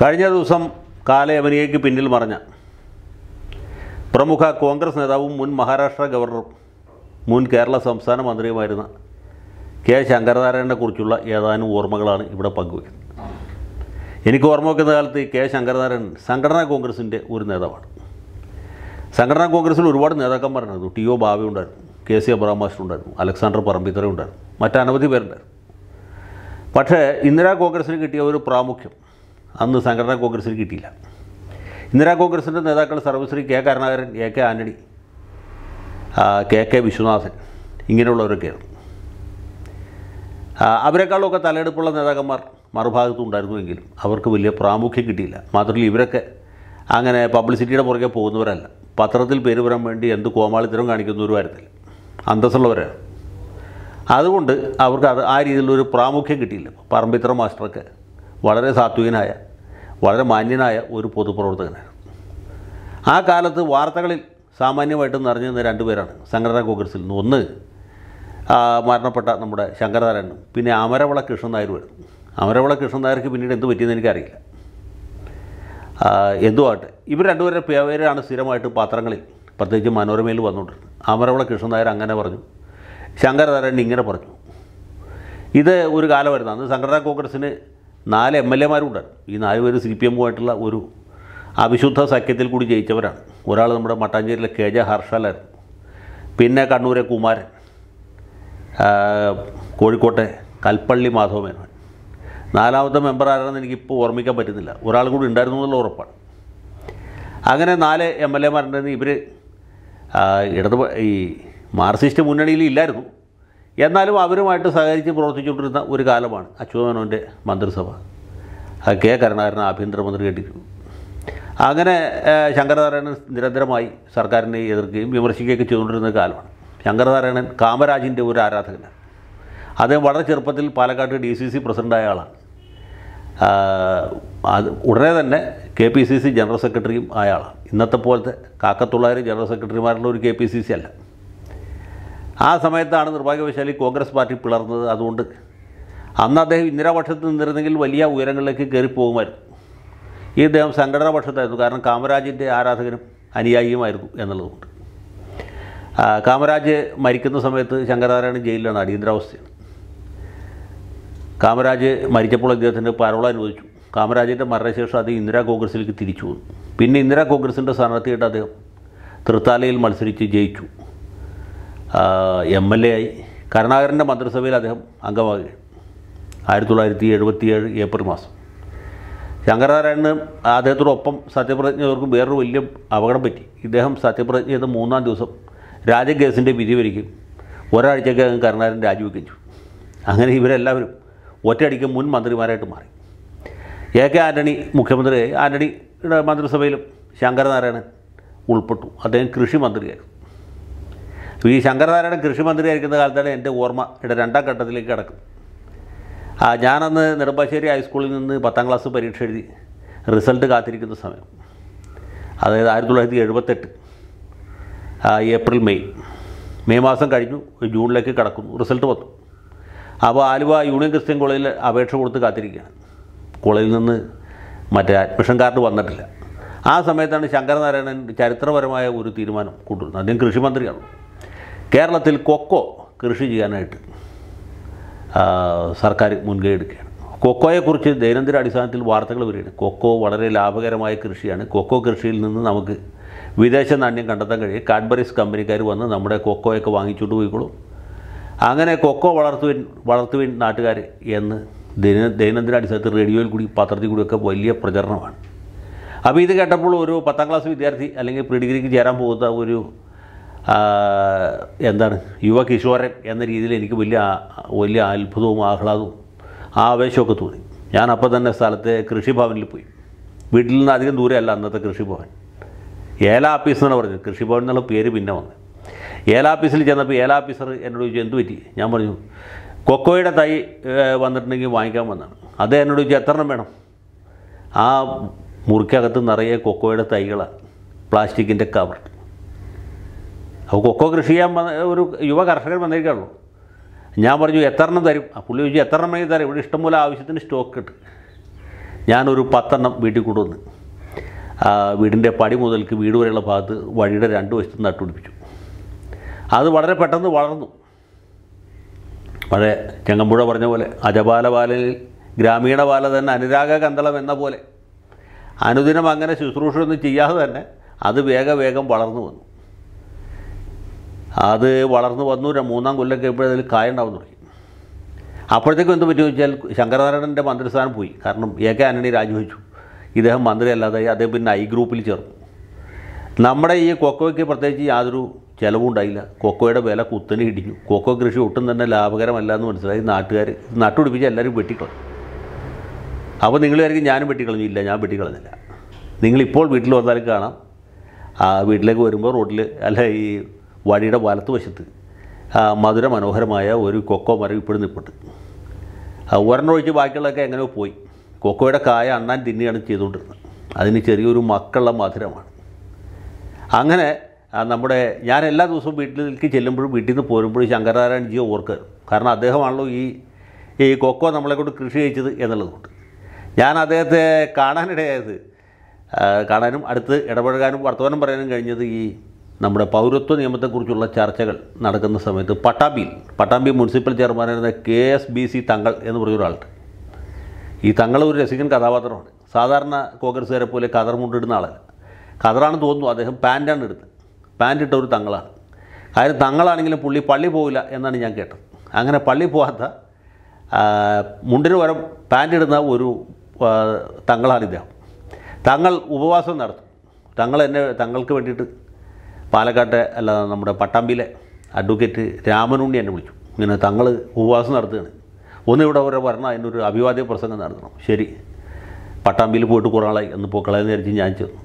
കഴിഞ്ഞ ദിവസം കാലയവനിയയ്ക്ക് പിന്നിൽ മറഞ്ഞ പ്രമുഖ കോൺഗ്രസ് നേതാവും മുൻ മഹാരാഷ്ട്ര ഗവർണറും മുൻ കേരള സംസ്ഥാന മന്ത്രിയുമായിരുന്ന കെ കുറിച്ചുള്ള ഏതാനും ഓർമ്മകളാണ് ഇവിടെ പങ്കുവയ്ക്കുന്നത് എനിക്ക് ഓർമ്മ വയ്ക്കുന്ന കാലത്ത് കെ ശങ്കരനാരായണൻ സംഘടനാ കോൺഗ്രസിൻ്റെ ഒരു നേതാവാണ് സംഘടനാ കോൺഗ്രസിൽ ഒരുപാട് നേതാക്കന്മാരുണ്ടായിരുന്നു ടി ഒ ബാവ ഉണ്ടായിരുന്നു കെ സി അബ്രഹാം മാസ്റ്റർ ഉണ്ടായിരുന്നു അലക്സാണ്ടർ പറമ്പിത്തറ ഉണ്ടായിരുന്നു മറ്റനവധി പേരുണ്ടായിരുന്നു പക്ഷേ ഇന്ദിരാ കോൺഗ്രസ്സിന് കിട്ടിയ ഒരു പ്രാമുഖ്യം അന്ന് സംഘടനാ കോൺഗ്രസ്സിന് കിട്ടിയില്ല ഇന്ദിരാ കോൺഗ്രസിൻ്റെ നേതാക്കൾ സർവശ്രീ K Karunakaran A K Antony K K Viswanathan ഇങ്ങനെയുള്ളവരൊക്കെയാണ് അവരെക്കാളൊക്കെ തലയെടുപ്പുള്ള നേതാക്കന്മാർ മറുഭാഗത്തുണ്ടായിരുന്നുവെങ്കിലും അവർക്ക് വലിയ പ്രാമുഖ്യം കിട്ടിയില്ല മാത്രമല്ല ഇവരൊക്കെ അങ്ങനെ പബ്ലിസിറ്റിയുടെ പുറകെ പോകുന്നവരല്ല പത്രത്തിൽ പേര് വരാൻ വേണ്ടി എന്ത് കോമാളിത്തരം കാണിക്കുന്നവരും ആയിരുന്നില്ല അന്തസ്സുള്ളവരാണ് അതുകൊണ്ട് അവർക്ക് അത് ആ രീതിയിലൊരു പ്രാമുഖ്യം കിട്ടിയില്ല പറമ്പിത്ര മാസ്റ്ററൊക്കെ വളരെ സാത്വികനായ വളരെ മാന്യനായ ഒരു പൊതുപ്രവർത്തകനായിരുന്നു ആ കാലത്ത് വാർത്തകളിൽ സാമാന്യമായിട്ടും നിറഞ്ഞിരുന്ന രണ്ടുപേരാണ് സംഘടനാ കോൺഗ്രസിൽ നിന്ന് ഒന്ന് മരണപ്പെട്ട നമ്മുടെ ശങ്കരനാരായണനും പിന്നെ അമരവള കൃഷ്ണൻ നായരുമായിരുന്നു അമരവള കൃഷ്ണൻ നായർക്ക് പിന്നീട് എന്ത് പറ്റിയെന്ന് എനിക്കറിയില്ല എന്തുമായിട്ട് ഇവർ രണ്ടുപേരുടെ പേരാണ് സ്ഥിരമായിട്ട് പത്രങ്ങളിൽ പ്രത്യേകിച്ച് മനോരമയിൽ വന്നുകൊണ്ടിരുന്നത് അമരവള കൃഷ്ണൻ നായർ അങ്ങനെ പറഞ്ഞു ശങ്കരനാരായണൻ ഇങ്ങനെ പറഞ്ഞു ഇത് ഒരു കാലമായിരുന്നു അന്ന് സംഘടനാ കോൺഗ്രസ്സിന് നാല് എം എൽ എമാരുണ്ടാണ് ഈ നാല് പേര് സി പി എമ്മുമായിട്ടുള്ള ഒരു അവിശുദ്ധ സഖ്യത്തിൽ കൂടി ജയിച്ചവരാണ് ഒരാൾ നമ്മുടെ മട്ടാഞ്ചേരിയിലെ കെ ജെ ഹർഷാലായിരുന്നു പിന്നെ കണ്ണൂരെ കുമാരൻ കോഴിക്കോട്ടെ കൽപ്പള്ളി മാധവമേനോൻ നാലാമത്തെ മെമ്പർ ആരാണെന്ന് എനിക്കിപ്പോൾ ഓർമ്മിക്കാൻ പറ്റുന്നില്ല ഒരാൾ കൂടി ഉണ്ടായിരുന്നു എന്നുള്ള ഉറപ്പാണ് അങ്ങനെ നാല് എം എൽ എമാരുണ്ടെന്ന് ഇവർ ഇടത് ഈ മാർക്സിസ്റ്റ് മുന്നണിയിൽ ഇല്ലായിരുന്നു എന്നാലും അവരുമായിട്ട് സഹകരിച്ച് പ്രവർത്തിച്ചുകൊണ്ടിരുന്ന ഒരു കാലമാണ് അച്യുതമേനോൻ്റെ മന്ത്രിസഭ അത് കെ കരുണാകരൻ ആഭ്യന്തരമന്ത്രി കേട്ടിരുന്നു അങ്ങനെ ശങ്കരനാരായണൻ നിരന്തരമായി സർക്കാരിനെ എതിർക്കുകയും വിമർശിക്കുകയൊക്കെ ചെയ്തുകൊണ്ടിരുന്ന കാലമാണ് ശങ്കരനാരായണൻ കാമരാജിൻ്റെ ഒരു ആരാധകനാണ് അദ്ദേഹം വളരെ ചെറുപ്പത്തിൽ പാലക്കാട് ഡി സി സി പ്രസിഡൻ്റായ ആളാണ് അത് ഉടനെ തന്നെ K P C C general സെക്രട്ടറിയും ആയ ആളാണ് ഇന്നത്തെ പോലത്തെ കാക്കത്തുള്ളാരും ജനറൽ സെക്രട്ടറിമാരുള്ള ഒരു കെ പി സി സി അല്ല ആ സമയത്താണ് നിർഭാഗ്യവശാലി കോൺഗ്രസ് പാർട്ടി പിളർന്നത് അതുകൊണ്ട് അന്ന് അദ്ദേഹം ഇന്ദിരാപക്ഷത്ത് നിന്നിരുന്നെങ്കിൽ വലിയ ഉയരങ്ങളിലേക്ക് കയറിപ്പോകുമായിരുന്നു ഈ അദ്ദേഹം സംഘടനാ പക്ഷത്തായിരുന്നു കാരണം കാമരാജിൻ്റെ ആരാധകനും അനുയായിയുമായിരുന്നു എന്നുള്ളതുകൊണ്ട് കാമരാജ് മരിക്കുന്ന സമയത്ത് ശങ്കരാരായണൻ ജയിലിലാണ് അടിയന്തരാവസ്ഥയാണ് കാമരാജ് മരിച്ചപ്പോൾ അദ്ദേഹത്തിൻ്റെ പരോള അനുവദിച്ചു കാമരാജിൻ്റെ മരണശേഷം അത് ഇന്ദിരാ കോൺഗ്രസിലേക്ക് തിരിച്ചു വന്നു പിന്നെ ഇന്ദിരാ കോൺഗ്രസിൻ്റെ സ്ഥാനാർത്ഥിയായിട്ട് അദ്ദേഹം തൃത്താലയിൽ മത്സരിച്ച് ജയിച്ചു എം എൽ എ ആയി കരുണാകരൻ്റെ മന്ത്രിസഭയിൽ അദ്ദേഹം അംഗമാകുക ആയിരത്തി തൊള്ളായിരത്തി എഴുപത്തിയേഴ് ഏപ്രിൽ മാസം ശങ്കരനാരായണന് അദ്ദേഹത്തോടൊപ്പം സത്യപ്രതിജ്ഞ ചെയ്തവർക്കും വേറൊരു വലിയ അപകടം പറ്റി ഇദ്ദേഹം സത്യപ്രതിജ്ഞ ചെയ്ത മൂന്നാം ദിവസം രാജകേസിൻ്റെ വിധി വരിക്കും ഒരാഴ്ചക്കകം കരുണാകരൻ രാജിവെക്കുകയും ചെയ്തു അങ്ങനെ ഇവരെല്ലാവരും ഒറ്റയടിക്ക് മുൻ മന്ത്രിമാരായിട്ട് മാറി എ കെ ആൻ്റണി മുഖ്യമന്ത്രിയായി ആൻ്റണിയുടെ മന്ത്രിസഭയിലും ശങ്കരനാരായണൻ ഉൾപ്പെട്ടു അദ്ദേഹം കൃഷി മന്ത്രിയായിരുന്നു ഈ ശങ്കരനാരായണൻ കൃഷി മന്ത്രിയായിരിക്കുന്ന കാലത്താണ് എൻ്റെ ഓർമ്മ എൻ്റെ രണ്ടാം ഘട്ടത്തിലേക്ക് കിടക്കും ഞാനന്ന് നെടുമ്പാശ്ശേരി ഹൈസ്കൂളിൽ നിന്ന് പത്താം ക്ലാസ് പരീക്ഷ എഴുതി റിസൾട്ട് കാത്തിരിക്കുന്ന സമയം അതായത് ആയിരത്തി തൊള്ളായിരത്തി എഴുപത്തെട്ട് ഏപ്രിൽ മെയ് മെയ് മാസം കഴിഞ്ഞു ജൂണിലേക്ക് കിടക്കുന്നു റിസൾട്ട് വന്നു അപ്പോൾ ആലുവ യൂണിയൻ ക്രിസ്ത്യൻ കോളേജിൽ അപേക്ഷ കൊടുത്ത് കാത്തിരിക്കുകയാണ് കോളേജിൽ നിന്ന് മറ്റേ അഡ്മിഷൻ കാർഡ് വന്നിട്ടില്ല ആ സമയത്താണ് ശങ്കരനാരായണൻ ചരിത്രപരമായ ഒരു തീരുമാനം കൊണ്ടുവരുന്നത് അദ്ദേഹം കൃഷിമന്ത്രിയാണ് കേരളത്തിൽ കൊക്കോ കൃഷി ചെയ്യാനായിട്ട് സർക്കാർ മുൻകൈ എടുക്കുകയാണ് കൊക്കോയെക്കുറിച്ച് ദൈനംദിന അടിസ്ഥാനത്തിൽ വാർത്തകൾ വരികയാണ് കൊക്കോ വളരെ ലാഭകരമായ കൃഷിയാണ് കൊക്കോ കൃഷിയിൽ നിന്ന് നമുക്ക് വിദേശ നാണ്യം കണ്ടെത്താൻ കഴിയും കാഡ്ബറീസ് കമ്പനിക്കാർ വന്ന് നമ്മുടെ കൊക്കോയൊക്കെ വാങ്ങിച്ചുകൊണ്ട് പോയിക്കോളും അങ്ങനെ കൊക്കോ വളർത്തുവിൻ വളർത്തുവിൻ നാട്ടുകാർ എന്ന് ദിന ദൈനംദിന അടിസ്ഥാനത്തിൽ റേഡിയോയിൽ കൂടി പത്രത്തിൽ കൂടിയൊക്കെ വലിയ പ്രചരണമാണ് അപ്പോൾ ഇത് കേട്ടപ്പോൾ ഒരു പത്താം ക്ലാസ് വിദ്യാർത്ഥി അല്ലെങ്കിൽ പ്രീ ഡിഗ്രിക്ക് ചേരാൻ പോകുന്ന ഒരു എന്താണ് യുവ കിഷോരൻ എന്ന രീതിയിൽ എനിക്ക് വലിയ വലിയ അത്ഭുതവും ആഹ്ലാദവും ആവേശമൊക്കെ തോന്നി ഞാൻ അപ്പോൾ തന്നെ സ്ഥലത്തെ കൃഷിഭവനിൽ പോയി വീട്ടിൽ നിന്ന് അധികം ദൂരമല്ല അന്നത്തെ കൃഷിഭവൻ ഏല ഓഫീസ് എന്നാണ് പറഞ്ഞത് കൃഷിഭവൻ എന്നുള്ള പേര് പിന്നെ വന്നത് ഏല ഓഫീസിൽ ചെന്നപ്പോൾ ഏല ഓഫീസർ എന്നോട് ചോദിച്ചു എന്ത് പറ്റി ഞാൻ പറഞ്ഞു കൊക്കോയുടെ തൈ വന്നിട്ടുണ്ടെങ്കിൽ വാങ്ങിക്കാൻ വന്നതാണ് അത് എന്നോട് ചോദിച്ചു എത്ര വേണം ആ മുറിക്കകത്ത് നിറയെ കൊക്കോയുടെ തൈകളാണ് പ്ലാസ്റ്റിക്കിൻ്റെ കവർ അപ്പോൾ കൊക്കോ കൃഷി ചെയ്യാൻ വന്ന ഒരു യുവ കർഷകർ വന്നിരിക്കുള്ളൂ ഞാൻ പറഞ്ഞു എത്രണ്ണം തരും ആ പുള്ളി ചോദിച്ചു എത്രണ്ണം വേണമെങ്കിൽ തരും ഇവിടെ ഇഷ്ടംപോലെ ആവശ്യത്തിന് സ്റ്റോക്ക് ഇട്ട് ഞാനൊരു പത്തെണ്ണം വീട്ടിൽ കൊണ്ടുവന്ന് വീടിൻ്റെ പടി മുതൽക്ക് വീട് വരെയുള്ള ഭാഗത്ത് വഴിയുടെ രണ്ട് വശത്തും നട്ടുപിടിപ്പിച്ചു അത് വളരെ പെട്ടെന്ന് വളർന്നു പഴയ ചെങ്ങമ്പുഴ പറഞ്ഞ പോലെ അജപാലപാലയിൽ ഗ്രാമീണ ബാല തന്നെ അനുരാഗ കന്തളം എന്ന പോലെ അനുദിനം അങ്ങനെ ശുശ്രൂഷയൊന്നും ചെയ്യാതെ തന്നെ അത് വേഗ വേഗം വളർന്നു വന്നു അത് വളർന്നു വന്നു മൂന്നാം കൊല്ലമൊക്കെ എപ്പോഴതിൽ കായുണ്ടാവും തുടങ്ങി അപ്പോഴത്തേക്കും എന്ത് പറ്റുമെന്ന് വെച്ചാൽ ശങ്കരനാരായണൻ്റെ മന്ത്രിസ്ഥാനം പോയി കാരണം എ കെ ആൻ്റണി രാജിവെച്ചു ഇദ്ദേഹം മന്ത്രിയല്ലാതായി അദ്ദേഹം പിന്നെ ഐ ഗ്രൂപ്പിൽ ചേർന്നു നമ്മുടെ ഈ കൊക്കോയ്ക്ക് പ്രത്യേകിച്ച് യാതൊരു ചിലവും ഉണ്ടായില്ല കൊക്കോയുടെ വില കുത്തനെ ഇടിഞ്ഞു കൊക്കോ കൃഷി ഒട്ടും തന്നെ ലാഭകരമല്ല എന്ന് മനസ്സിലായി നാട്ടുകാർ നട്ടുപിടിപ്പിച്ച് എല്ലാവരും വെട്ടിക്കളഞ്ഞു അപ്പോൾ നിങ്ങൾ വിചാരിക്കും ഞാനും വെട്ടിക്കളഞ്ഞു ഇല്ല ഞാൻ വെട്ടിക്കളഞ്ഞില്ല നിങ്ങളിപ്പോൾ വീട്ടിൽ വന്നാലും കാണാം ആ വീട്ടിലേക്ക് വരുമ്പോൾ റോഡിൽ അല്ല ഈ വഴിയുടെ വലത്തുവശത്ത് മധുര മനോഹരമായ ഒരു കൊക്കോ മരം ഇപ്പോഴും നിൽപ്പുണ്ട് ഒരെണ്ണം ഒഴിച്ച് ബാക്കിയുള്ളതൊക്കെ എങ്ങനെയോ പോയി കൊക്കോയുടെ കായ അണ്ണാൻ തിന്നുകയാണ് ചെയ്തുകൊണ്ടിരുന്നത് അതിന് ചെറിയൊരു മക്കളുള്ള മധുരമാണ് അങ്ങനെ നമ്മുടെ ഞാൻ എല്ലാ ദിവസവും വീട്ടിലേക്ക് ചെല്ലുമ്പോഴും വീട്ടിൽ നിന്ന് പോരുമ്പോഴും ജിയോ ഓർക്കരുത് കാരണം അദ്ദേഹമാണല്ലോ ഈ ഈ കൊക്കോ നമ്മളെ കൊണ്ട് കൃഷി ചെയ്യിച്ചത് എന്നുള്ളതുകൊണ്ട് ഞാൻ അദ്ദേഹത്തെ കാണാനിടയായത് കാണാനും അടുത്ത് ഇടപഴകാനും വർത്തമാനം പറയാനും കഴിഞ്ഞത് ഈ നമ്മുടെ പൗരത്വ നിയമത്തെക്കുറിച്ചുള്ള ചർച്ചകൾ നടക്കുന്ന സമയത്ത് പട്ടാമ്പിയിൽ പട്ടാമ്പി മുനിസിപ്പൽ ചെയർമാനായിരുന്ന K S B C Thangal എന്ന് പറഞ്ഞ ഒരാളുണ്ട് ഈ തങ്ങൾ ഒരു രസികൻ കഥാപാത്രമാണ് സാധാരണ കോൺഗ്രസ്സുകാരെ പോലെ കതർ മുണ്ടിടുന്ന ആളല്ല കതറാണെന്ന് തോന്നുന്നു അദ്ദേഹം പാൻറ്റാണ് എടുത്ത് പാൻ്റ് ഇട്ട ഒരു തങ്ങളാണ് കാര്യം തങ്ങളാണെങ്കിലും പുള്ളി പള്ളി പോകില്ല എന്നാണ് ഞാൻ കേട്ടത് അങ്ങനെ പള്ളി പോകാത്ത മുണ്ടിന് പകരം പാൻ്റ് ഇടുന്ന ഒരു തങ്ങളാണ് ഇദ്ദേഹം തങ്ങൾ ഉപവാസം നടത്തും തങ്ങൾ എന്നെ തങ്ങൾക്ക് വേണ്ടിയിട്ട് പാലക്കാട്ടെ അല്ല നമ്മുടെ പട്ടാമ്പിയിലെ അഡ്വക്കേറ്റ് രാമനുണ്ണി എന്നെ വിളിച്ചു ഇങ്ങനെ തങ്ങൾ ഉപവാസം നടത്തുകയാണ് ഒന്നിവിടെ അവരെ വരണം അതിനൊരു അഭിവാദ്യ പ്രസംഗം നടത്തണം ശരി പട്ടാമ്പിയിൽ പോയിട്ട് കുറേ എന്ന് പൂക്കളയെന്ന് നേരിച്ച് ഞാൻ ചെന്നു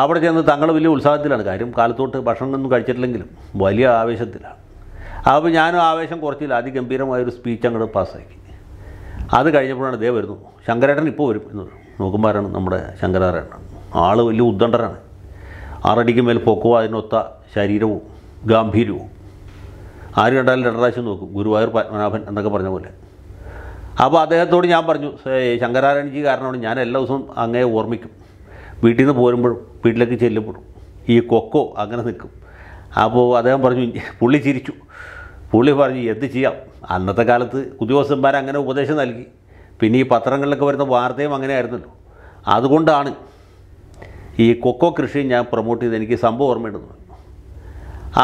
അവിടെ ചെന്ന് തങ്ങൾ വലിയ ഉത്സാഹത്തിലാണ് കാര്യം കാലത്തോട്ട് ഭക്ഷണം ഒന്നും കഴിച്ചിട്ടില്ലെങ്കിലും വലിയ ആവേശത്തിലാണ് അപ്പോൾ ഞാനും ആവേശം കുറച്ചില്ല അതിഗംഭീരമായൊരു സ്പീച്ച് അങ്ങോട്ട് പാസ്സാക്കി അത് കഴിഞ്ഞപ്പോഴാണ് ദേ വരുന്നു ശങ്കരേട്ടൻ ഇപ്പോൾ വരും എന്ന് നോക്കുമ്പോഴാണ് നമ്മുടെ ശങ്കരാറേട്ടൻ ആൾ വലിയ ഉദ്ദണ്ഡരാണ് ആറടിക്ക് മേൽ പൊക്കവും അതിനൊത്ത ശരീരവും ഗാംഭീര്യവും ആര് കണ്ടാലും രണ്ട് പ്രാവശ്യം നോക്കും ഗുരുവായൂർ പത്മനാഭൻ എന്നൊക്കെ പറഞ്ഞ പോലെ അപ്പോൾ അദ്ദേഹത്തോട് ഞാൻ പറഞ്ഞു ശങ്കരാരായണജി കാരണമാണ് ഞാൻ എല്ലാ ദിവസവും അങ്ങേ ഓർമ്മിക്കും വീട്ടിൽ നിന്ന് പോരുമ്പോഴും വീട്ടിലേക്ക് ചെല്ലുമ്പോഴും ഈ കൊക്കോ അങ്ങനെ നിൽക്കും അപ്പോൾ അദ്ദേഹം പറഞ്ഞു പുള്ളി ചിരിച്ചു പുള്ളി പറഞ്ഞു എന്ത് ചെയ്യാം അന്നത്തെ കാലത്ത് ഉദ്യോഗസ്ഥന്മാർ അങ്ങനെ ഉപദേശം നൽകി പിന്നെ ഈ പത്രങ്ങളിലൊക്കെ വരുന്ന വാർത്തയും ആയിരുന്നല്ലോ അതുകൊണ്ടാണ് ഈ കൊക്കോ കൃഷി ഞാൻ പ്രൊമോട്ട് ചെയ്ത് എനിക്ക് സംഭവം ഓർമ്മയിടുന്നു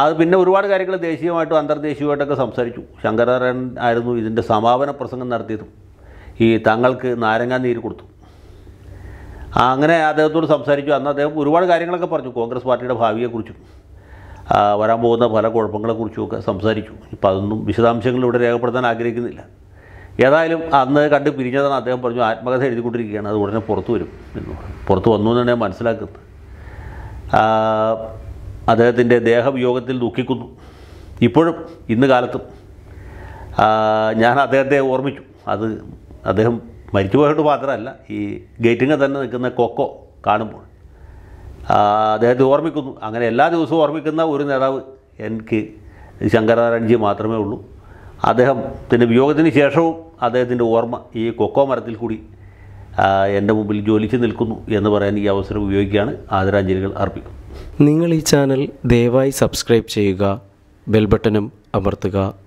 അത് പിന്നെ ഒരുപാട് കാര്യങ്ങൾ ദേശീയമായിട്ടും അന്തർദേശീയമായിട്ടൊക്കെ സംസാരിച്ചു ശങ്കരാരൻ ആയിരുന്നു ഇതിൻ്റെ സമാപന പ്രസംഗം നടത്തിയതും ഈ തങ്ങൾക്ക് നാരങ്ങാ നീര് കൊടുത്തു അങ്ങനെ അദ്ദേഹത്തോട് സംസാരിച്ചു അന്ന് അദ്ദേഹം ഒരുപാട് കാര്യങ്ങളൊക്കെ പറഞ്ഞു കോൺഗ്രസ് പാർട്ടിയുടെ ഭാവിയെക്കുറിച്ചും വരാൻ പോകുന്ന പല കുഴപ്പങ്ങളെക്കുറിച്ചുമൊക്കെ സംസാരിച്ചു ഇപ്പോൾ അതൊന്നും വിശദാംശങ്ങൾ ഇവിടെ രേഖപ്പെടുത്താൻ ആഗ്രഹിക്കുന്നില്ല ഏതായാലും അന്ന് കണ്ട് പിരിഞ്ഞതാണ് അദ്ദേഹം പറഞ്ഞു ആത്മകഥ എഴുതിക്കൊണ്ടിരിക്കുകയാണ് അത് ഉടനെ പുറത്തു വരും എന്ന് പുറത്തു വന്നു എന്ന് ഞാൻ മനസ്സിലാക്കുന്നത് അദ്ദേഹത്തിൻ്റെ ദേഹവിയോഗത്തിൽ ദുഃഖിക്കുന്നു ഇപ്പോഴും ഇന്ന് കാലത്തും ഞാൻ അദ്ദേഹത്തെ ഓർമ്മിച്ചു അത് അദ്ദേഹം മരിച്ചു പോയിട്ട് മാത്രമല്ല ഈ ഗേറ്റിങ്ങിൽ തന്നെ നിൽക്കുന്ന കൊക്കോ കാണുമ്പോൾ അദ്ദേഹത്തെ ഓർമ്മിക്കുന്നു അങ്ങനെ എല്ലാ ദിവസവും ഓർമ്മിക്കുന്ന ഒരു നേതാവ് എനിക്ക് ശങ്കരനാരായണജി മാത്രമേ ഉള്ളൂ അദ്ദേഹത്തിൻ്റെ വിയോഗത്തിന് ശേഷവും അദ്ദേഹത്തിൻ്റെ ഓർമ്മ ഈ കൊക്കോ മരത്തിൽ കൂടി എൻ്റെ മുമ്പിൽ ജോലിച്ച് നിൽക്കുന്നു എന്ന് പറയാൻ ഈ അവസരം ഉപയോഗിക്കുകയാണ് ആദരാഞ്ജലികൾ അർപ്പിക്കും നിങ്ങൾ ഈ ചാനൽ ദയവായി സബ്സ്ക്രൈബ് ചെയ്യുക ബെൽ ബട്ടണും അമർത്തുക